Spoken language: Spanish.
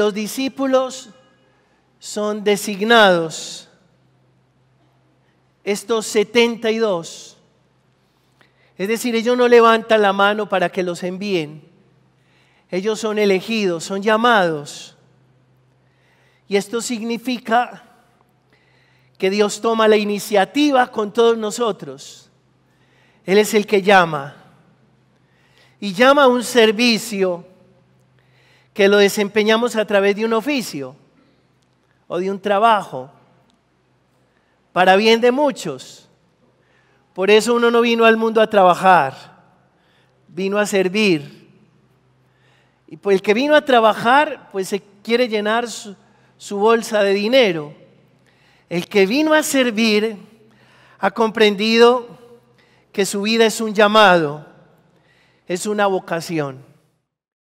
los discípulos son designados, estos 72. Es decir, ellos no levantan la mano para que los envíen. Ellos son elegidos, son llamados. Y esto significa que Dios toma la iniciativa con todos nosotros. Él es el que llama. Y llama a un servicio que lo desempeñamos a través de un oficio o de un trabajo, para bien de muchos. Por eso uno no vino al mundo a trabajar, vino a servir. Y por pues el que vino a trabajar, pues se quiere llenar su bolsa de dinero. El que vino a servir ha comprendido que su vida es un llamado, es una vocación.